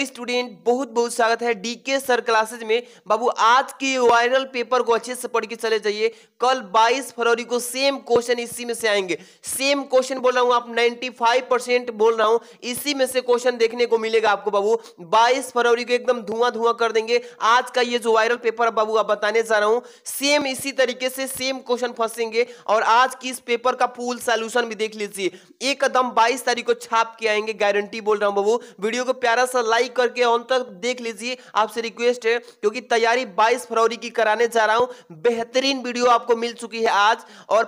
hello student बहुत बहुत स्वागत है डीके सर क्लासेज में बाबू आज के वायरल पेपर को अच्छे से पढ़ के चले जाइए कल 22 फरवरी को सेम क्वेश्चन इसी में से आएंगे सेम क्वेश्चन बोल रहा हूँ आप 95 परसेंट बोल रहा हूँ इसी में से क्वेश्चन देखने को मिलेगा आपको बाबू 22 फरवरी को एकदम धुआं धुआं कर देंगे आज का ये जो वायरल पेपर बाबू आप बताने जा रहा हूँ सेम इसी तरीके से सेम क्वेश्चन फंसेंगे और आज की इस पेपर का पूल सोल्यूशन भी देख लीजिए एकदम बाईस तारीख को छाप के आएंगे गारंटी बोल रहा हूँ बाबू वीडियो को प्यारा सा लाइक लाइक करके ऑन तक देख लीजिए आपसे रिक्वेस्ट है क्योंकि तैयारी 22 फरवरी की कराने जा रहा हूं बेहतरीन वीडियो आपको मिल चुकी है आज और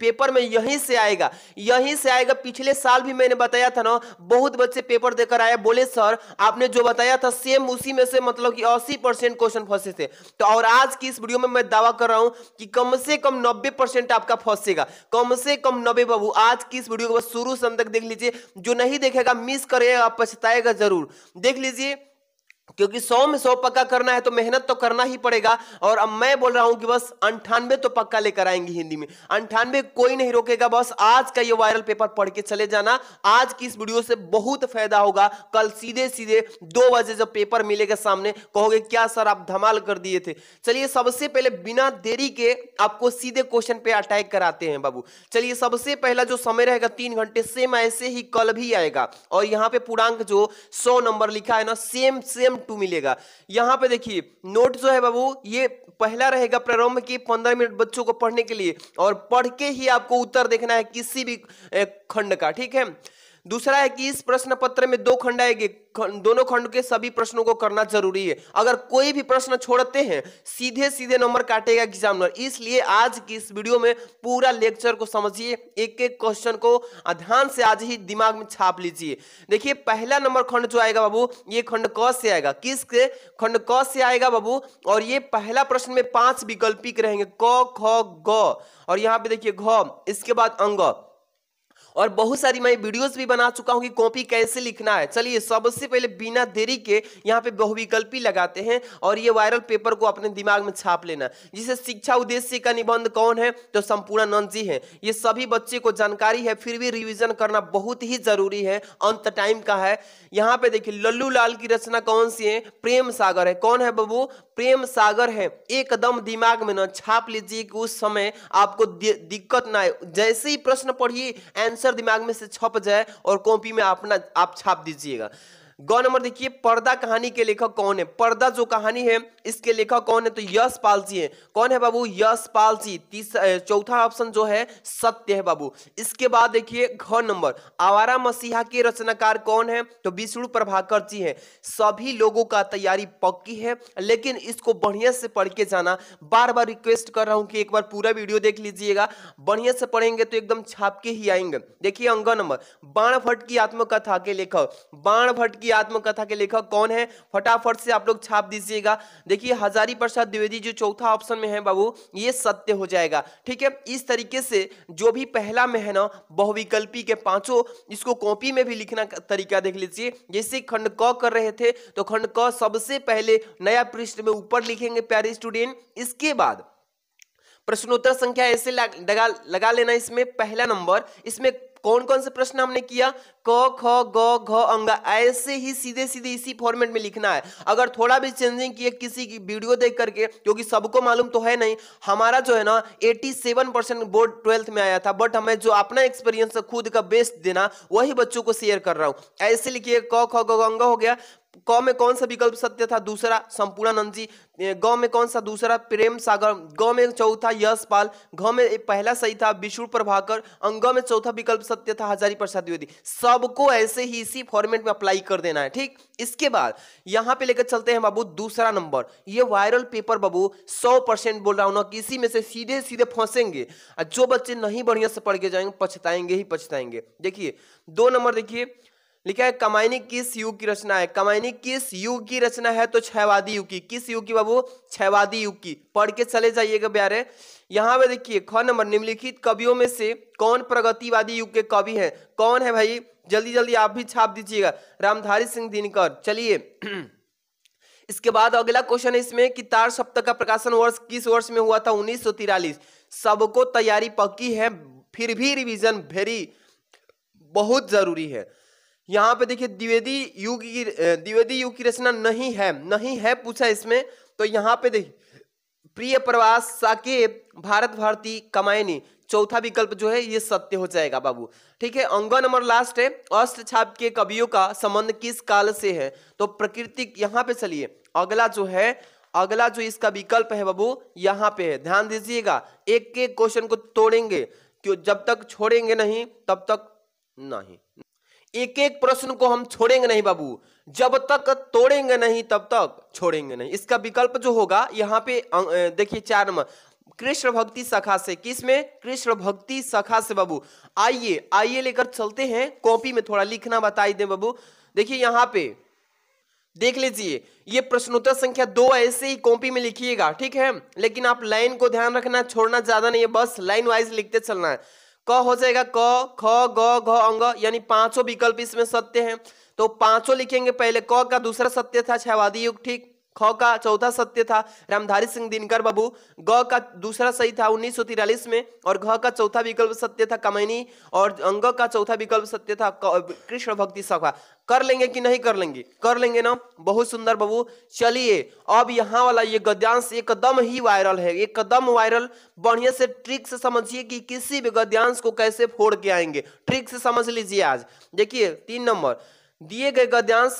पेपर में यहीं से आएगा यहीं से आएगा पिछले साल भी मैंने बताया था ना बहुत बच्चे पेपर देकर आए बोले सर आपने जो बताया था सेम उसी में से मतलब कि अस्सी क्वेश्चन फंसे थे तो और आज की इस वीडियो में मैं दावा कर रहा हूं कि कम से कम नब्बे आपका फंसेगा कम से कम नब्बे बाबू आज की इस वीडियो को शुरू से अंदर देख लीजिए जो नहीं देखेगा मिस करेगा पछताएगा जरूर देख देख लीजिए क्योंकि सौ में सौ पक्का करना है तो मेहनत तो करना ही पड़ेगा और अब मैं बोल रहा हूं कि बस अंठानवे तो पक्का लेकर आएंगे हिंदी में अंठानवे कोई नहीं रोकेगा बस आज का ये वायरल पेपर पढ़ के चले जाना आज की इस वीडियो से बहुत फायदा होगा कल सीधे सीधे दो बजे जब पेपर मिलेगा सामने कहोगे क्या सर आप धमाल कर दिए थे चलिए सबसे पहले बिना देरी के आपको सीधे क्वेश्चन पे अटैक कराते हैं बाबू चलिए सबसे पहला जो समय रहेगा तीन घंटे सेम ऐसे ही कल भी आएगा और यहाँ पे पूर्णांक जो सौ नंबर लिखा है ना सेम सेम एम टू मिलेगा यहां पे देखिए नोट जो है बाबू ये पहला रहेगा प्रारंभ की पंद्रह मिनट बच्चों को पढ़ने के लिए और पढ़ के ही आपको उत्तर देखना है किसी भी खंड का ठीक है दूसरा है कि इस प्रश्न पत्र में दो खंड आएंगे दोनों खंड के सभी प्रश्नों को करना जरूरी है अगर कोई भी प्रश्न छोड़ते हैं सीधे सीधे नंबर काटेगा एग्जामिनर इसलिए आज की इस वीडियो में पूरा लेक्चर को समझिए एक एक क्वेश्चन को ध्यान से आज ही दिमाग में छाप लीजिए देखिए पहला नंबर खंड जो आएगा बाबू ये खंड क से आएगा किस के खंड क से आएगा बाबू और ये पहला प्रश्न में पांच विकल्पिक रहेंगे क ख ग और यहाँ पे देखिए घ इसके बाद अंग और बहुत सारी मैं वीडियोस भी बना चुका हूँ कि कॉपी कैसे लिखना है चलिए सबसे पहले बिना देरी के यहाँ पे बहुविकल्पी लगाते हैं और ये वायरल पेपर को अपने दिमाग में छाप लेना जिसे शिक्षा उद्देश्य का निबंध कौन है तो संपूर्णानंद जी है ये सभी बच्चे को जानकारी है फिर भी रिविजन करना बहुत ही जरूरी है अंत टाइम का है यहाँ पे देखिए लल्लू लाल की रचना कौन सी है प्रेम सागर है कौन है बबू प्रेम सागर है एकदम दिमाग में ना छाप लीजिए कि उस समय आपको दिक्कत ना आए जैसे ही प्रश्न पढ़िए आंसर दिमाग में से छप जाए और कॉपी में अपना आप छाप दीजिएगा गौ नंबर देखिए पर्दा कहानी के लेखक कौन है पर्दा जो कहानी है इसके लेखक कौन है तो यश पालसी है कौन है बाबू यश पालसी चौथा ऑप्शन जो है सत्य है बाबू इसके बाद देखिए घ नंबर आवारा मसीहा के रचनाकार कौन है तो विष्णु प्रभाकर जी है सभी लोगों का तैयारी पक्की है लेकिन इसको बढ़िया से पढ़ के जाना बार बार रिक्वेस्ट कर रहा हूं कि एक बार पूरा वीडियो देख लीजिएगा बढ़िया से पढ़ेंगे तो एकदम छाप के ही आएंगे देखिए अंग नंबर बाण भट्ट की आत्मकथा के लेखक बाण भट्ट की आत्मकथा के लेखक कौन है फटाफट से आप लोग छाप दीजिएगा देखिए हजारी प्रसाद द्विवेदी जो चौथा ऑप्शन में है बाबू ये सत्य हो जाएगा ठीक है इस तरीके से जो भी पहला में है ना बहुविकल्पी के पांचों इसको कॉपी में भी लिखना तरीका देख लीजिए जैसे खंड क कर रहे थे तो खंड क सबसे पहले नया पृष्ठ में ऊपर लिखेंगे प्यारे स्टूडेंट इसके बाद प्रश्नोत्तर संख्या ऐसे लगा लगा लेना इसमें पहला नंबर इसमें कौन कौन से प्रश्न हमने किया क ख ग घ अंगा ऐसे ही सीधे सीधे इसी फॉर्मेट में लिखना है अगर थोड़ा भी चेंजिंग किए किसी की वीडियो देख करके क्योंकि सबको मालूम तो है नहीं हमारा जो है ना 87 परसेंट बोर्ड ट्वेल्थ में आया था बट हमें जो अपना एक्सपीरियंस खुद का बेस्ट देना वही बच्चों को शेयर कर रहा हूँ ऐसे लिखिए क ख ग अंग हो गया क में कौन सा विकल्प सत्य था दूसरा संपूर्णानंद जी ग में कौन सा दूसरा प्रेम सागर ग में चौथा यशपाल घ में पहला सही था विष्णु प्रभाकर अंग में चौथा विकल्प सत्य था हजारी प्रसाद द्विवेदी सबको ऐसे ही इसी फॉर्मेट में अप्लाई कर देना है ठीक इसके बाद यहां पे लेकर चलते हैं बाबू दूसरा नंबर ये वायरल पेपर बाबू सौ परसेंट बोल रहा हूं ना कि इसी में से सीधे सीधे फंसेंगे जो बच्चे नहीं बढ़िया से पढ़ के जाएंगे पछताएंगे ही पछताएंगे देखिए दो नंबर देखिए लिखा है कमाइनी किस युग की रचना है कमाइनी किस युग की रचना है तो छवादी युग की किस युग की बाबू छहवादी युग की पढ़ के चले जाइएगा प्यारे यहाँ पे देखिए ख नंबर निम्नलिखित कवियों में से कौन प्रगतिवादी युग के कवि हैं कौन है भाई जल्दी जल्दी आप भी छाप दीजिएगा रामधारी सिंह दिनकर चलिए इसके बाद अगला क्वेश्चन है इसमें कि तार सप्तक का प्रकाशन वर्ष किस वर्ष में हुआ था उन्नीस सबको तैयारी पक्की है फिर भी रिविजन वेरी बहुत जरूरी है यहाँ पे देखिए द्विवेदी युग की द्विवेदी युग की रचना नहीं है नहीं है पूछा इसमें तो यहाँ पे देखिए प्रिय प्रवास साके भारत भारती कमायनी चौथा विकल्प जो है ये सत्य हो जाएगा बाबू ठीक है अंग नंबर लास्ट है अष्ट छाप के कवियों का संबंध किस काल से है तो प्रकृति यहाँ पे चलिए अगला जो है अगला जो इसका विकल्प है बाबू यहाँ पे है ध्यान दीजिएगा एक एक क्वेश्चन को तोड़ेंगे क्यों जब तक छोड़ेंगे नहीं तब तक नहीं एक एक प्रश्न को हम छोड़ेंगे नहीं बाबू जब तक तोड़ेंगे नहीं तब तक छोड़ेंगे नहीं इसका विकल्प जो होगा यहाँ पे देखिए चार नंबर कृष्ण भक्ति शाखा से किस में कृष्ण भक्ति शाखा से बाबू आइए आइए लेकर चलते हैं कॉपी में थोड़ा लिखना बताई दे बाबू देखिए यहाँ पे देख लीजिए ये प्रश्नोत्तर संख्या दो ऐसे ही कॉपी में लिखिएगा ठीक है लेकिन आप लाइन को ध्यान रखना छोड़ना ज्यादा नहीं है बस लाइन वाइज लिखते चलना है क हो जाएगा क ख ग घ अंग यानी पांचों विकल्प इसमें सत्य हैं तो पांचों लिखेंगे पहले क का दूसरा सत्य था छवादी युग ठीक ख का चौथा सत्य था रामधारी सिंह दिनकर बाबू ग का दूसरा सही था उन्नीस में और घ का चौथा विकल्प सत्य था कमैनी और अंग का चौथा विकल्प सत्य था कृष्ण भक्ति सभा कर लेंगे कि नहीं कर लेंगे कर लेंगे ना बहुत सुंदर बाबू चलिए अब यहाँ वाला ये गद्यांश एकदम ही वायरल है एकदम वायरल बढ़िया से ट्रिक से समझिए कि किसी भी गद्यांश को कैसे फोड़ के आएंगे ट्रिक से समझ लीजिए आज देखिए तीन नंबर दिए गए गद्यांश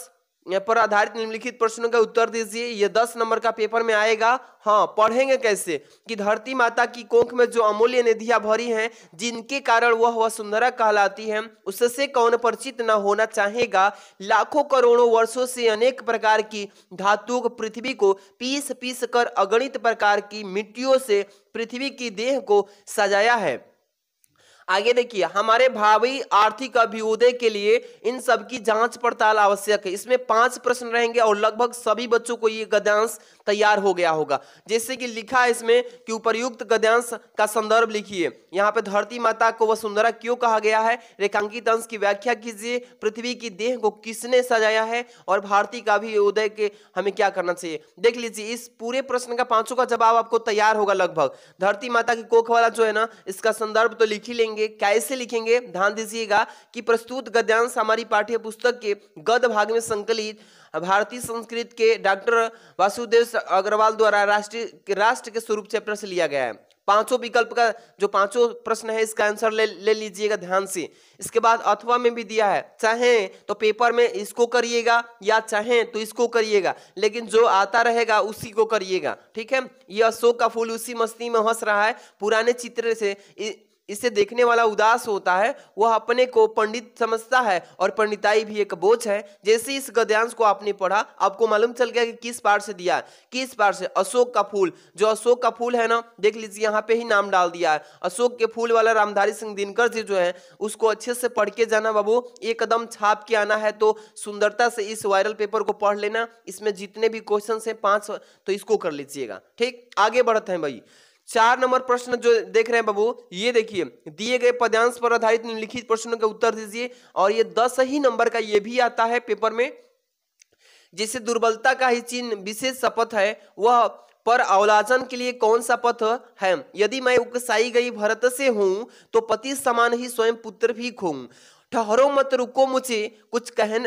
पर आधारित निम्नलिखित प्रश्नों का उत्तर दीजिए ये दस नंबर का पेपर में आएगा हाँ पढ़ेंगे कैसे कि धरती माता की कोख में जो अमूल्य निधियां भरी हैं जिनके कारण वह वसुंधरा कहलाती है उससे कौन परिचित न होना चाहेगा लाखों करोड़ों वर्षों से अनेक प्रकार की धातुक पृथ्वी को पीस पीस कर अगणित प्रकार की मिट्टियों से पृथ्वी की देह को सजाया है आगे देखिए हमारे भावी आर्थिक अभ्युदय के लिए इन सब की जांच पड़ताल आवश्यक है इसमें पांच प्रश्न रहेंगे और लगभग सभी बच्चों को ये गद्यांश तैयार हो गया होगा जैसे कि लिखा है इसमें कि उपरयुक्त गद्यांश का संदर्भ लिखिए यहाँ पे धरती माता को वसुंधरा क्यों कहा गया है रेखांकित अंश की व्याख्या कीजिए पृथ्वी की देह को किसने सजाया है और भारतीय का भी उदय के हमें क्या करना चाहिए देख लीजिए इस पूरे प्रश्न का पांचों का जवाब आपको तैयार होगा लगभग धरती माता की कोख वाला जो है ना इसका संदर्भ तो लिख ही लेंगे लिखेंगे कैसे लिखेंगे ध्यान दीजिएगा कि प्रस्तुत गद्यांश हमारी पाठ्य पुस्तक के गद भाग में संकलित भारतीय संस्कृत के डॉक्टर वासुदेव अग्रवाल द्वारा राष्ट्रीय राष्ट्र के स्वरूप चैप्टर से लिया गया है पांचों विकल्प का जो पांचों प्रश्न है इसका आंसर ले ले लीजिएगा ध्यान से इसके बाद अथवा में भी दिया है चाहे तो पेपर में इसको करिएगा या चाहे तो इसको करिएगा लेकिन जो आता रहेगा उसी को करिएगा ठीक है यह अशोक का फूल उसी मस्ती में हंस रहा है पुराने चित्र से इ... इसे देखने वाला उदास होता है वह अपने को पंडित समझता है और पंडिताई भी एक बोझ है जैसे इस गद्यांश को आपने पढ़ा आपको मालूम चल गया कि किस पार से दिया किस पार से अशोक का फूल जो अशोक का फूल है ना देख लीजिए यहाँ पे ही नाम डाल दिया है अशोक के फूल वाला रामधारी सिंह दिनकर जी जो है उसको अच्छे से पढ़ के जाना बाबू एक कदम छाप के आना है तो सुंदरता से इस वायरल पेपर को पढ़ लेना इसमें जितने भी क्वेश्चन है पांच तो इसको कर लीजिएगा ठीक आगे बढ़ते हैं भाई चार नंबर प्रश्न जो देख रहे हैं बाबू ये देखिए दिए गए पद्यांश पर आधारित निम्नलिखित प्रश्नों का उत्तर दीजिए और ये दस ही नंबर का ये भी आता है पेपर में जिसे दुर्बलता का ही चिन्ह विशेष शपथ है वह पर अवलाजन के लिए कौन सा पथ है यदि मैं उकसाई गई भरत से हूं तो पति समान ही स्वयं पुत्र भी खो ठहरो मत रुको मुझे कुछ कहन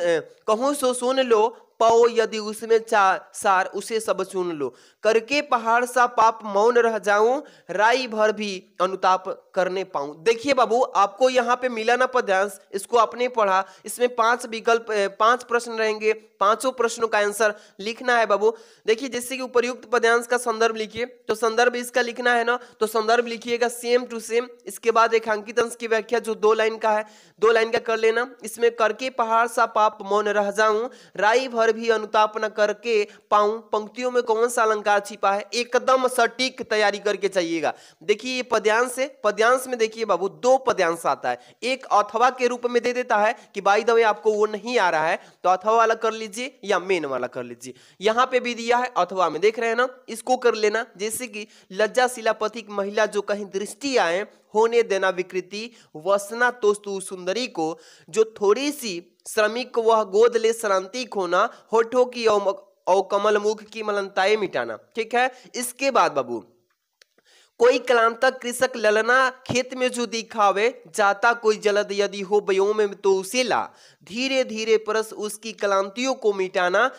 कहूं सो सुन लो पाओ यदि उसमें चार सार उसे सब चुन लो करके पहाड़ सा पाप मौन रह जाऊं राई भर भी अनुताप करने पाऊं देखिए बाबू आपको यहाँ पे मिला ना पद्यांश इसको आपने पढ़ा इसमें पांच विकल्प पांच प्रश्न रहेंगे पांचों प्रश्नों का आंसर लिखना है बाबू देखिए जैसे कि उपयुक्त पद्यांश का संदर्भ लिखिए तो संदर्भ इसका लिखना है ना तो संदर्भ लिखिएगा सेम टू सेम इसके बाद अंकित अंश की व्याख्या जो दो लाइन का है दो लाइन का कर लेना इसमें करके पहाड़ सा पाप मौन रह जाऊं राई भर पर भी अनुतापना करके पाऊं पंक्तियों में कौन सा अलंकार छिपा है एकदम सटीक तैयारी करके चाहिएगा देखिए ये पद्यांश है पद्यांश में देखिए बाबू दो पद्यांश आता है एक अथवा के रूप में दे देता है कि बाई दवे आपको वो नहीं आ रहा है तो अथवा वाला कर लीजिए या मेन वाला कर लीजिए यहाँ पे भी दिया है अथवा में देख रहे हैं ना इसको कर लेना जैसे कि लज्जा लज्जाशिलापथिक महिला जो कहीं दृष्टि आए होने देना विकृति वसना तो सुंदरी को जो थोड़ी सी श्रमिक को वह गोद ले श्रांति खोना होठों की औ कमल मुख की मलनताएं मिटाना ठीक है इसके बाद बाबू कोई क्लांता कृषक ललना खेत में जो दिखावे जाता कोई जलद यदि हो व्योम में तो उसे ला धीरे धीरे परस उसकी क्लांतियों को मिटाना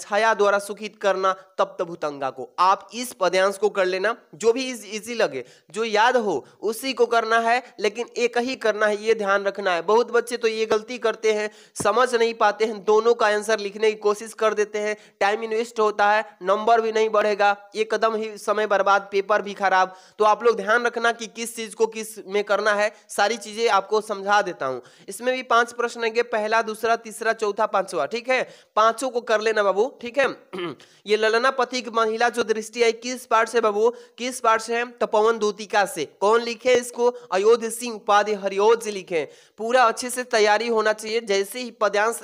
छाया द्वारा सुखित करना तब तंगा को आप इस पद्यांश को कर लेना जो भी इज, इजी लगे जो याद हो उसी को करना है लेकिन एक ही करना है ये ध्यान रखना है बहुत बच्चे तो ये गलती करते हैं समझ नहीं पाते हैं दोनों का आंसर लिखने की कोशिश कर देते हैं टाइम इन्वेस्ट होता है नंबर भी नहीं बढ़ेगा ये कदम ही समय बर्बाद पेपर भी खराब साहब तो आप लोग ध्यान रखना कि किस चीज को किस में करना है सारी चीजें आपको समझा देता हूं इसमें भी पांच प्रश्न आएंगे पहला दूसरा तीसरा चौथा पांचवा ठीक है पांचों को कर लेना बाबू ठीक है ये ललना पति महिला जो दृष्टि आई किस पार्ट से बाबू किस पार्ट से है तपोवन दूतिका से कौन लिखे इसको अयोध्या सिंह उपाधि हरिओध जी लिखे पूरा अच्छे से तैयारी होना चाहिए जैसे ही पद्यांश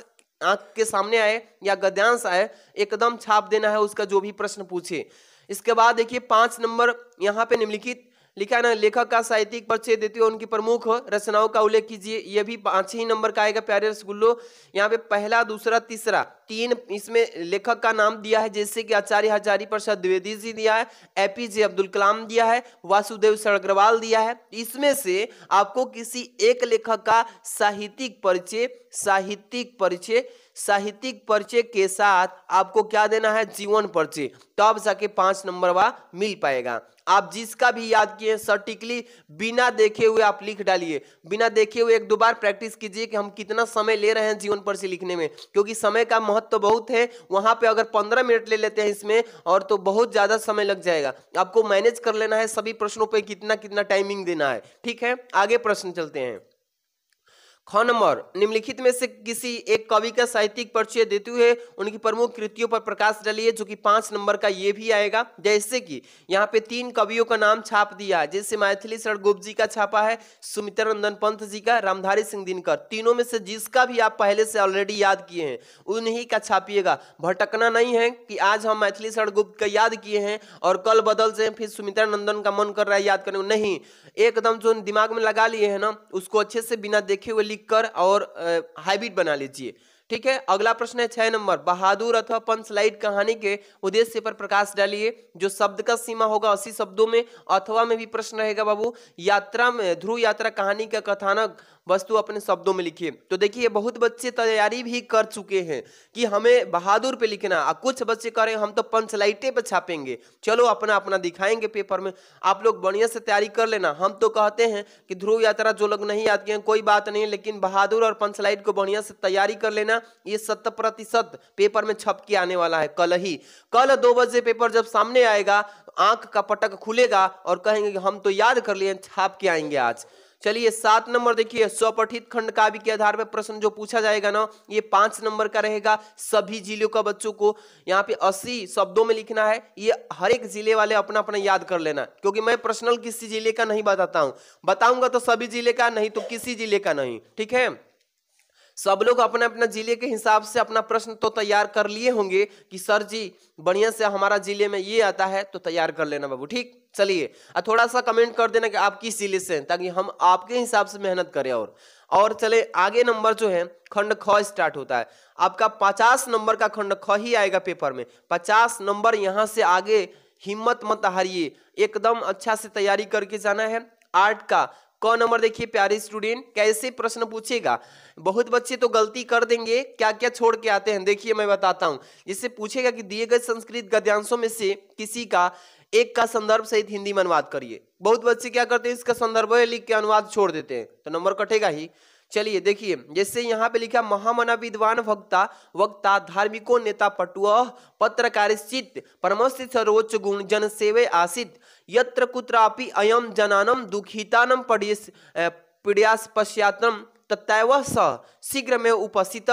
आंख के सामने आए या गद्यांश आए एकदम छाप देना है उसका जो भी प्रश्न पूछे इसके बाद देखिए पांच नंबर यहां पे निम्नलिखित लिखा ना लेखक का साहित्यिक परिचय देते हुए उनकी प्रमुख रचनाओं का उल्लेख कीजिए यह भी पांच ही नंबर का आएगा प्यारे रसगुल्लो यहाँ पे पहला दूसरा तीसरा तीन इसमें लेखक का नाम दिया है जैसे कि आचार्य हजारी प्रसाद द्विवेदी जी दिया है एपीजे अब्दुल कलाम दिया है वासुदेव सड़ग्रवाल दिया है इसमें से आपको किसी एक लेखक का साहित्यिक परिचय साहित्यिक परिचय साहित्यिक परिचय के साथ आपको क्या देना है जीवन परिचय तब तो जाके पांच नंबर वा मिल पाएगा आप जिसका भी याद किए सटीकली बिना देखे हुए आप लिख डालिए बिना देखे हुए एक दो बार प्रैक्टिस कीजिए कि हम कितना समय ले रहे हैं जीवन पर से लिखने में क्योंकि समय का महत्व तो बहुत है वहां पे अगर पंद्रह मिनट ले लेते हैं इसमें और तो बहुत ज़्यादा समय लग जाएगा आपको मैनेज कर लेना है सभी प्रश्नों पर कितना कितना टाइमिंग देना है ठीक है आगे प्रश्न चलते हैं खनमर नंबर निम्नलिखित में से किसी एक कवि का साहित्यिक परिचय देते हुए उनकी प्रमुख कृतियों पर प्रकाश डालिए जो कि पांच नंबर का ये भी आएगा जैसे कि यहाँ पे तीन कवियों का नाम छाप दिया है जैसे मैथिली शरण गुप्त जी का छापा है सुमित्रा नंदन पंत जी का रामधारी सिंह दिनकर तीनों में से जिसका भी आप पहले से ऑलरेडी याद किए हैं उन्हीं का छापिएगा भटकना नहीं है कि आज हम मैथिली शरण गुप्त का याद किए हैं और कल बदल से फिर सुमित्रा नंदन का मन कर रहा है याद करने नहीं एकदम जो दिमाग में लगा लिए है ना उसको अच्छे से बिना देखे हुए लिख कर और हैबिट बना लीजिए ठीक है अगला प्रश्न है छह नंबर बहादुर अथवा पंचलाइट कहानी के उद्देश्य पर प्रकाश डालिए जो शब्द का सीमा होगा अस्सी शब्दों में अथवा में भी प्रश्न रहेगा बाबू यात्रा में ध्रुव यात्रा कहानी का कथानक वस्तु अपने शब्दों में लिखिए तो देखिए बहुत बच्चे तैयारी भी कर चुके हैं कि हमें बहादुर पे लिखना और कुछ बच्चे कह रहे हैं हम तो पंचलाइटे पे छापेंगे चलो अपना अपना दिखाएंगे पेपर में आप लोग बढ़िया से तैयारी कर लेना हम तो कहते हैं कि ध्रुव यात्रा जो लोग नहीं आते हैं कोई बात नहीं लेकिन बहादुर और पंचलाइट को बढ़िया से तैयारी कर लेना ये शत प्रतिशत पेपर में छप के आने वाला है कल ही कल दो बजे पेपर जब सामने आएगा आंख का पटक खुलेगा और कहेंगे कि हम तो याद कर लिए छाप के आएंगे आज चलिए सात नंबर देखिए स्वपठित खंड काव्य के आधार पर प्रश्न जो पूछा जाएगा ना ये पांच नंबर का रहेगा सभी जिलों का बच्चों को यहाँ पे अस्सी शब्दों में लिखना है ये हर एक जिले वाले अपना अपना याद कर लेना क्योंकि मैं पर्सनल किसी जिले का नहीं बताता हूँ बताऊंगा तो सभी जिले का नहीं तो किसी जिले का नहीं ठीक है सब लोग अपने अपने जिले के हिसाब से अपना प्रश्न तो तैयार कर लिए होंगे कि सर जी बढ़िया से हमारा जिले में ये आता है तो तैयार कर लेना बाबू ठीक चलिए और थोड़ा सा कमेंट कर देना कि आप किस जिले से हैं ताकि हम आपके हिसाब से मेहनत करें और और चले आगे नंबर जो है खंड ख स्टार्ट होता है आपका पचास नंबर का खंड ख ही आएगा पेपर में पचास नंबर यहाँ से आगे हिम्मत मत हारिए एकदम अच्छा से तैयारी करके जाना है आर्ट का कौन नंबर देखिए प्यारे स्टूडेंट कैसे प्रश्न पूछेगा बहुत बच्चे तो गलती कर देंगे क्या क्या छोड़ के आते हैं देखिए मैं बताता हूं जिससे पूछेगा कि दिए गए संस्कृत गद्यांशों में से किसी का एक का संदर्भ सहित हिंदी में अनुवाद करिए बहुत बच्चे क्या करते हैं इसका संदर्भ लिख के अनुवाद छोड़ देते हैं तो नंबर कटेगा ही चलिए देखिए जैसे यहाँ पे लिखा महामना विद्वान भक्ता वक्ता धार्मिको नेता पटुअ पत्रकार परमस्य सर्वोच्च गुण जन सेवे आसित यत्र कुत्रापि अयम जनानम दुखितानम पढ़ पीड़िया पश्चात तत्व स शीघ्र में उपस्थित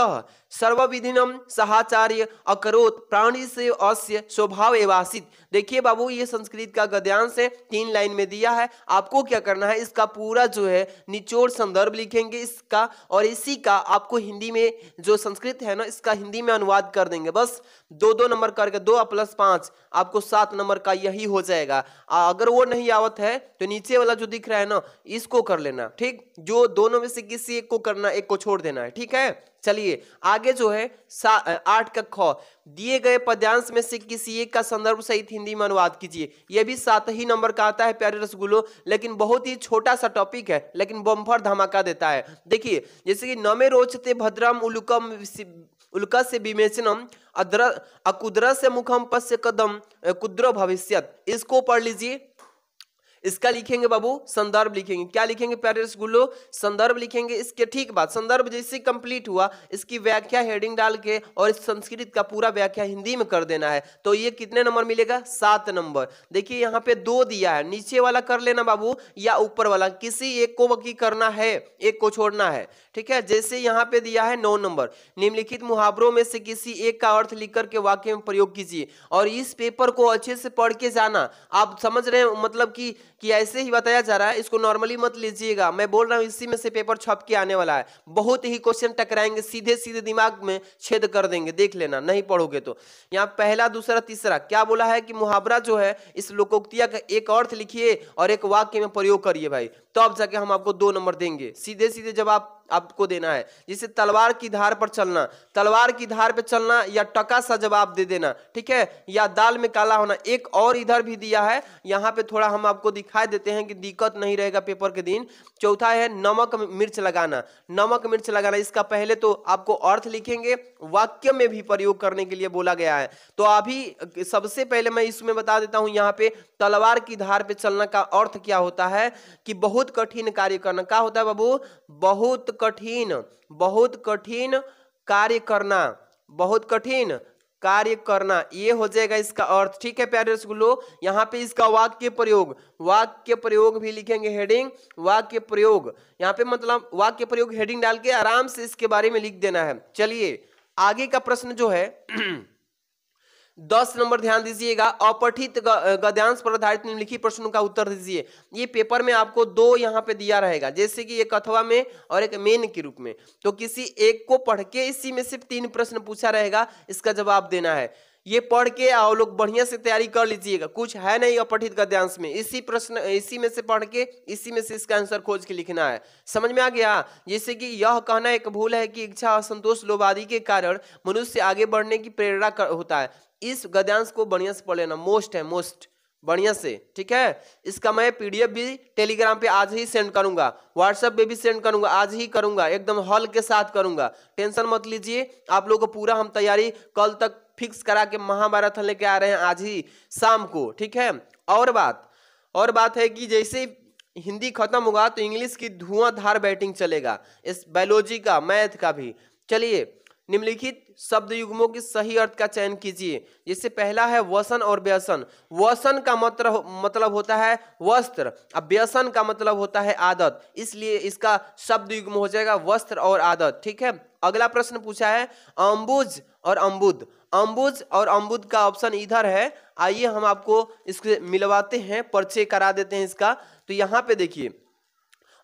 सर्वविधिनम सहाचार्य अकरोत प्राणी से अस्य स्वभाव एवासित देखिए बाबू ये संस्कृत का गद्यांश है तीन लाइन में दिया है आपको क्या करना है इसका पूरा जो है निचोड़ संदर्भ लिखेंगे इसका और इसी का आपको हिंदी में जो संस्कृत है ना इसका हिंदी में अनुवाद कर देंगे बस दो दो नंबर करके दो प्लस पाँच आपको सात नंबर का यही हो जाएगा अगर वो नहीं आवत है तो नीचे वाला जो दिख रहा है ना इसको कर लेना ठीक जो दोनों में से किसी एक को करना एक को छोड़ देना है ठीक है चलिए आगे जो है आठ का ख दिए गए पद्यांश में से किसी एक का संदर्भ सहित हिंदी में अनुवाद कीजिए यह भी सात ही नंबर का आता है प्यारे रसगुल्लो लेकिन बहुत ही छोटा सा टॉपिक है लेकिन बम्फर धमाका देता है देखिए जैसे कि नमे रोचते भद्रम उलुकम उल्क से विमेचनम अद्र अकुद्र से मुखम पश्य कदम कुद्र भविष्यत इसको पढ़ लीजिए इसका लिखेंगे बाबू संदर्भ लिखेंगे क्या लिखेंगे प्यारे रसगुल्लो संदर्भ लिखेंगे इसके ठीक बात संदर्भ जैसे कंप्लीट हुआ इसकी व्याख्या हेडिंग डाल के और इस संस्कृत का पूरा व्याख्या हिंदी में कर देना है तो ये कितने नंबर मिलेगा सात नंबर देखिए यहाँ पे दो दिया है नीचे वाला कर लेना बाबू या ऊपर वाला किसी एक को वकी करना है एक को छोड़ना है ठीक है जैसे यहाँ पे दिया है नौ नंबर निम्नलिखित मुहावरों में से किसी एक का अर्थ लिख करके वाक्य में प्रयोग कीजिए और इस पेपर को अच्छे से पढ़ के जाना आप समझ रहे हैं मतलब कि कि ऐसे ही बताया जा रहा है इसको नॉर्मली मत लीजिएगा मैं बोल रहा हूँ इसी में से पेपर छप के आने वाला है बहुत ही क्वेश्चन टकराएंगे सीधे सीधे दिमाग में छेद कर देंगे देख लेना नहीं पढ़ोगे तो यहाँ पहला दूसरा तीसरा क्या बोला है कि मुहावरा जो है इस लोकोक्तिया का एक अर्थ लिखिए और एक वाक्य में प्रयोग करिए भाई तब तो जाके हम आपको दो नंबर देंगे सीधे सीधे जब आप आपको देना है जिसे तलवार की धार पर चलना तलवार की धार पर चलना या टका सा जवाब दे देना ठीक है या दाल में काला होना एक और इधर भी दिया है यहाँ पे थोड़ा हम आपको दिखाई देते हैं कि दिक्कत नहीं रहेगा पेपर के दिन चौथा है नमक मिर्च लगाना नमक मिर्च लगाना इसका पहले तो आपको अर्थ लिखेंगे वाक्य में भी प्रयोग करने के लिए बोला गया है तो अभी सबसे पहले मैं इसमें बता देता हूँ यहाँ पे तलवार की धार पे चलना का अर्थ क्या होता है कि बहुत कठिन कार्य करना क्या होता है बाबू बहुत कठिन बहुत कठिन कार्य करना बहुत कठिन कार्य करना ये हो जाएगा इसका अर्थ ठीक है प्यारे स्कूलो यहाँ पे इसका वाक्य प्रयोग वाक्य प्रयोग भी लिखेंगे हेडिंग वाक्य प्रयोग यहाँ पे मतलब वाक्य प्रयोग हेडिंग डाल के आराम से इसके बारे में लिख देना है चलिए आगे का प्रश्न जो है दस नंबर ध्यान दीजिएगा अपठित गद्यांश पर आधारित निम्नलिखित प्रश्न का उत्तर दीजिए ये पेपर में आपको दो यहाँ पे दिया रहेगा जैसे कि एक अथवा में और एक मेन के रूप में तो किसी एक को पढ़ के इसी में सिर्फ तीन प्रश्न पूछा रहेगा इसका जवाब देना है ये पढ़ के आओ लोग बढ़िया से तैयारी कर लीजिएगा कुछ है नहीं अपठित गद्यांश में इसी प्रश्न इसी में से पढ़ के इसी में से इसका आंसर खोज के लिखना है समझ में आ गया जैसे कि यह कहना एक भूल है कि इच्छा असंतोष लोभ आदि के कारण मनुष्य आगे बढ़ने की प्रेरणा होता है इस गद्यांश को बढ़िया से पढ़ लेना मोस्ट है मोस्ट बढ़िया से ठीक है इसका मैं पीडीएफ भी टेलीग्राम पे आज ही सेंड करूंगा व्हाट्सएप पे भी सेंड करूंगा आज ही करूंगा एकदम हॉल के साथ करूंगा टेंशन मत लीजिए आप लोगों को पूरा हम तैयारी कल तक फिक्स करा के महामाराथन लेके आ रहे हैं आज ही शाम को ठीक है और बात और बात है कि जैसे हिंदी खत्म होगा तो इंग्लिश की धुआंधार बैटिंग चलेगा इस बायोलॉजी का मैथ का भी चलिए निम्नलिखित शब्द युग्मों के सही अर्थ का चयन कीजिए जैसे पहला है वसन और व्यसन वसन का मतलब मतलब होता है वस्त्र अब व्यसन का मतलब होता है आदत इसलिए इसका शब्द युग्म हो जाएगा वस्त्र और आदत ठीक है अगला प्रश्न पूछा है अम्बुज और अम्बुद अम्बुज और अम्बुद का ऑप्शन इधर है आइए हम आपको इसके मिलवाते हैं परिचय करा देते हैं इसका तो यहाँ पे देखिए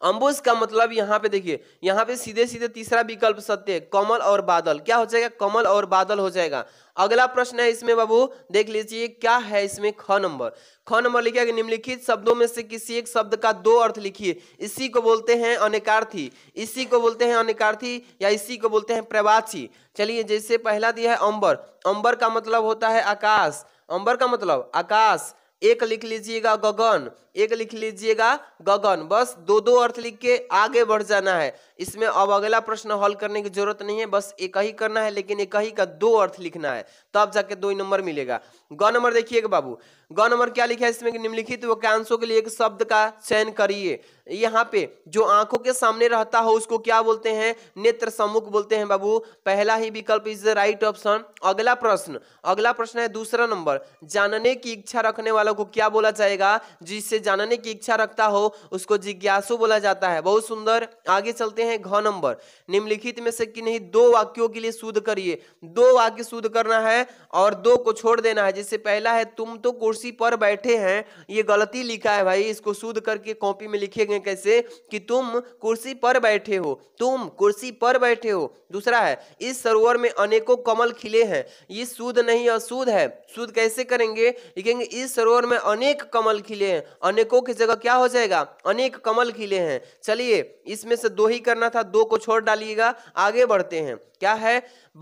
अंबुज का मतलब यहाँ पे देखिए यहाँ पे सीधे सीधे तीसरा विकल्प सत्य कमल और बादल क्या हो जाएगा कमल और बादल हो जाएगा अगला प्रश्न है इसमें बाबू देख लीजिए क्या है इसमें ख नंबर ख नंबर लिखिए निम्नलिखित शब्दों में से किसी एक शब्द का दो अर्थ लिखिए इसी को बोलते हैं अनेकार्थी इसी को बोलते हैं अनेकार्थी या इसी को बोलते हैं प्रवाची चलिए जैसे पहला दिया है अंबर अंबर का मतलब होता है आकाश अंबर का मतलब आकाश एक लिख लीजिएगा गगन एक लिख लीजिएगा गगन बस दो दो अर्थ लिख के आगे बढ़ जाना है इसमें अब अगला प्रश्न हल करने की जरूरत नहीं है बस एक ही करना है लेकिन एक ही का दो अर्थ लिखना है तब जाके दो नंबर मिलेगा ग नंबर देखिएगा बाबू ग नंबर क्या लिखा है इसमें कि निम्नलिखित वाक्यांशों के लिए एक शब्द का चयन करिए यहाँ पे जो आंखों के सामने रहता हो उसको क्या बोलते हैं नेत्र सम्मुख बोलते हैं बाबू पहला ही विकल्प इज द राइट ऑप्शन अगला प्रश्न अगला प्रश्न है दूसरा नंबर जानने की इच्छा रखने वालों को क्या बोला जाएगा जिससे जानने की इच्छा रखता हो उसको जिज्ञासु बोला जाता है बहुत सुंदर आगे चलते हैं घ नंबर निम्नलिखित में से कि नहीं दो वाक्यों के लिए शुद्ध करिए दो वाक्य शुद्ध करना है और दो को छोड़ देना है जिससे पहला है तुम तो कुर्सी कुर्सी पर बैठे हैं ये गलती लिखा है भाई इसको शुद्ध करके कॉपी में लिखे गए कैसे कि तुम कुर्सी पर बैठे हो तुम कुर्सी पर बैठे हो दूसरा है इस सरोवर में अनेकों कमल खिले हैं ये शुद्ध नहीं अशुद्ध है शुद्ध कैसे करेंगे लिखेंगे इस सरोवर में अनेक कमल खिले हैं अनेकों की जगह क्या हो जाएगा अनेक कमल खिले हैं चलिए इसमें से दो ही करना था दो को छोड़ डालिएगा आगे बढ़ते हैं क्या है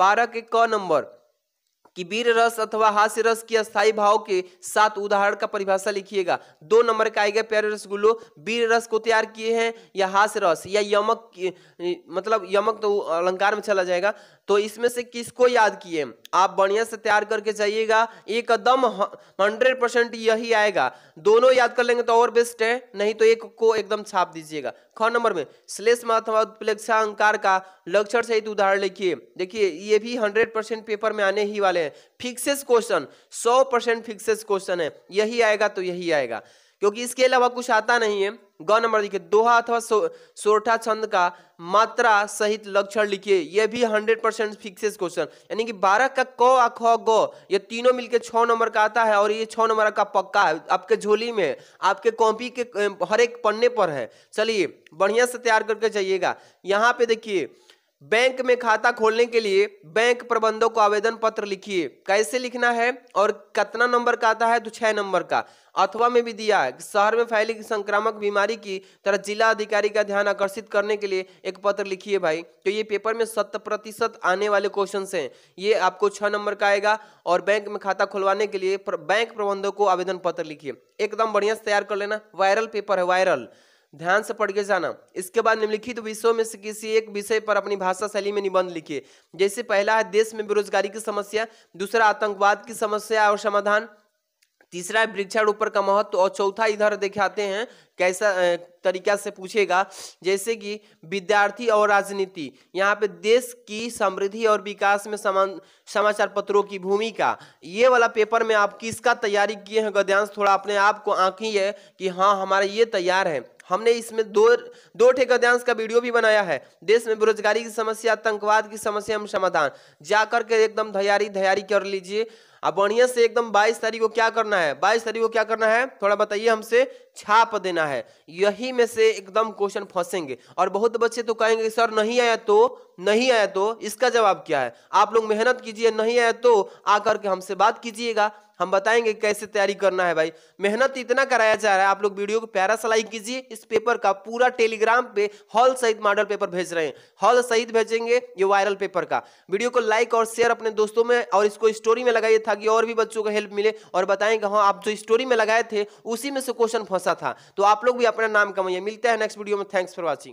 बारह के क नंबर कि वीर रस अथवा हास्य रस की अस्थायी भाव के साथ उदाहरण का परिभाषा लिखिएगा दो नंबर का आएगा प्यारे रसगुल्लो वीर रस को तैयार किए हैं या हास्य रस या यमक मतलब यमक तो अलंकार में चला जाएगा तो इसमें से किसको याद किए आप बढ़िया से तैयार करके जाइएगा एकदम हंड्रेड परसेंट यही आएगा दोनों याद कर लेंगे तो और बेस्ट है नहीं तो एक को एकदम छाप दीजिएगा ख नंबर में श्लेष माथवाप्लेक्षा अंकार का लक्षण सहित उदाहरण लिखिए देखिए ये भी हंड्रेड परसेंट पेपर में आने ही वाले हैं फिक्सेस क्वेश्चन सौ परसेंट फिक्सेस क्वेश्चन है यही आएगा तो यही आएगा क्योंकि इसके अलावा कुछ आता नहीं है ग नंबर देखिए दोहा अथवा सोरठा छंद का मात्रा सहित लक्षण लिखिए यह भी हंड्रेड परसेंट फिक्सेस क्वेश्चन यानी कि बारह का क आ ख ग ये तीनों मिलके छ नंबर का आता है और ये छः नंबर का पक्का है आपके झोली में आपके कॉपी के हर एक पन्ने पर है चलिए बढ़िया से तैयार करके जाइएगा यहाँ पे देखिए बैंक में खाता खोलने के लिए बैंक प्रबंधक को आवेदन पत्र लिखिए कैसे लिखना है और कितना नंबर का आता है तो छह नंबर का अथवा में भी दिया है शहर में फैली संक्रामक बीमारी की तरह जिला अधिकारी का ध्यान आकर्षित करने के लिए एक पत्र लिखिए भाई तो ये पेपर में शत प्रतिशत आने वाले क्वेश्चन हैं ये आपको छह नंबर का आएगा और बैंक में खाता खुलवाने के लिए बैंक प्रबंधक को आवेदन पत्र लिखिए एकदम बढ़िया से तैयार कर लेना वायरल पेपर है वायरल ध्यान से पढ़ के जाना इसके बाद निम्नलिखित विषयों में से किसी एक विषय पर अपनी भाषा शैली में निबंध लिखिए जैसे पहला है देश में बेरोजगारी की समस्या दूसरा आतंकवाद की समस्या और समाधान तीसरा है वृक्षारोपण का महत्व और चौथा इधर देखाते हैं कैसा तरीका से पूछेगा जैसे कि विद्यार्थी और राजनीति यहाँ पे देश की समृद्धि और विकास में समान समाचार पत्रों की भूमिका ये वाला पेपर में आप किसका तैयारी किए हैं गद्यांश थोड़ा अपने आप को है कि हाँ हमारा ये तैयार है हमने इसमें दो दो ठे गद्यांश का वीडियो भी बनाया है देश में बेरोजगारी की समस्या आतंकवाद की समस्या में समाधान जा करके एकदम धैयारी धैयारी कर लीजिए अब बढ़िया से एकदम 22 तारीख को क्या करना है 22 तारीख को क्या करना है थोड़ा बताइए हमसे छाप देना है यही में से एकदम क्वेश्चन फंसेंगे और बहुत बच्चे तो कहेंगे सर नहीं आया तो नहीं आया तो इसका जवाब क्या है आप लोग मेहनत कीजिए नहीं आया तो आकर के हमसे बात कीजिएगा हम बताएंगे कैसे तैयारी करना है भाई मेहनत इतना कराया जा रहा है आप लोग वीडियो को प्यारा सा लाइक कीजिए इस पेपर का पूरा टेलीग्राम पे हॉल सहित मॉडल पेपर भेज रहे हैं हॉल सहित भेजेंगे ये वायरल पेपर का वीडियो को लाइक और शेयर अपने दोस्तों में और इसको स्टोरी में लगाइए ताकि और भी बच्चों को हेल्प मिले और बताएंगे हाँ आप जो स्टोरी में लगाए थे उसी में से क्वेश्चन फंसा था तो आप लोग भी अपना नाम कमाइए मिलते हैं नेक्स्ट वीडियो में थैंक्स फॉर वॉचिंग